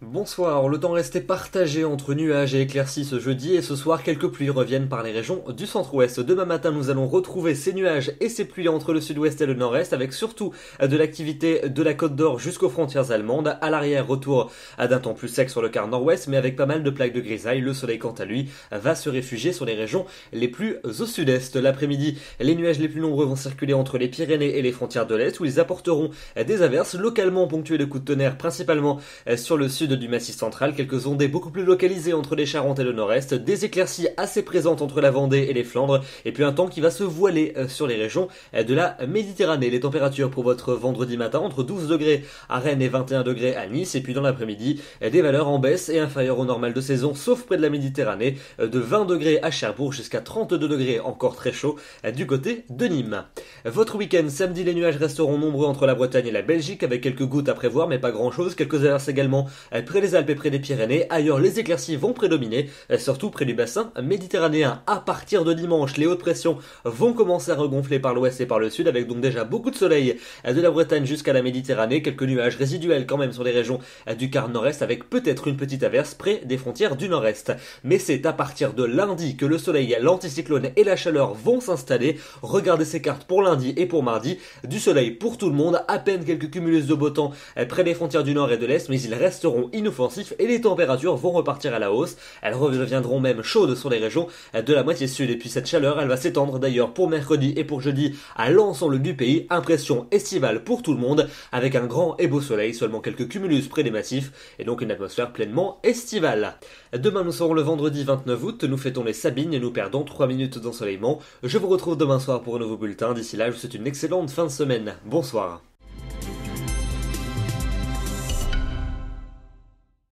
Bonsoir, le temps restait partagé entre nuages et éclaircies ce jeudi et ce soir quelques pluies reviennent par les régions du centre-ouest. Demain matin nous allons retrouver ces nuages et ces pluies entre le sud-ouest et le nord-est avec surtout de l'activité de la côte d'Or jusqu'aux frontières allemandes. À l'arrière, retour à d'un temps plus sec sur le quart nord-ouest mais avec pas mal de plaques de grisaille. Le soleil quant à lui va se réfugier sur les régions les plus au sud-est. L'après-midi, les nuages les plus nombreux vont circuler entre les Pyrénées et les frontières de l'Est où ils apporteront des averses localement ponctuées de coups de tonnerre principalement sur le sud du Massif central, quelques ondées beaucoup plus localisées entre les Charentes et le nord-est, des éclaircies assez présentes entre la Vendée et les Flandres, et puis un temps qui va se voiler euh, sur les régions euh, de la Méditerranée. Les températures pour votre vendredi matin entre 12 degrés à Rennes et 21 degrés à Nice, et puis dans l'après-midi, euh, des valeurs en baisse et inférieures au normal de saison, sauf près de la Méditerranée, de 20 degrés à Cherbourg jusqu'à 32 degrés encore très chaud du côté de Nîmes. Votre week-end samedi, les nuages resteront nombreux entre la Bretagne et la Belgique, avec quelques gouttes à prévoir, mais pas grand-chose, quelques averses également euh, près des Alpes et près des Pyrénées, ailleurs les éclaircies vont prédominer, euh, surtout près du bassin méditerranéen. À partir de dimanche, les hautes pressions vont commencer à regonfler par l'ouest et par le sud, avec donc déjà beaucoup de soleil euh, de la Bretagne jusqu'à la Méditerranée, quelques nuages résiduels quand même sur les régions du quart nord-est, avec peut-être une petite averse près des frontières du nord-est. Mais c'est à partir de lundi que le soleil, l'anticyclone et la chaleur vont s'installer. Regardez ces cartes pour lundi et pour mardi. Du soleil pour tout le monde, à peine quelques cumulus de beau temps près des frontières du nord et de l'est, mais ils resteront inoffensif et les températures vont repartir à la hausse. Elles reviendront même chaudes sur les régions de la moitié sud. Et puis cette chaleur, elle va s'étendre d'ailleurs pour mercredi et pour jeudi à l'ensemble du pays. Impression estivale pour tout le monde avec un grand et beau soleil, seulement quelques cumulus près des massifs et donc une atmosphère pleinement estivale. Demain, nous serons le vendredi 29 août. Nous fêtons les Sabines et nous perdons 3 minutes d'ensoleillement. Je vous retrouve demain soir pour un nouveau bulletin. D'ici là, je vous souhaite une excellente fin de semaine. Bonsoir.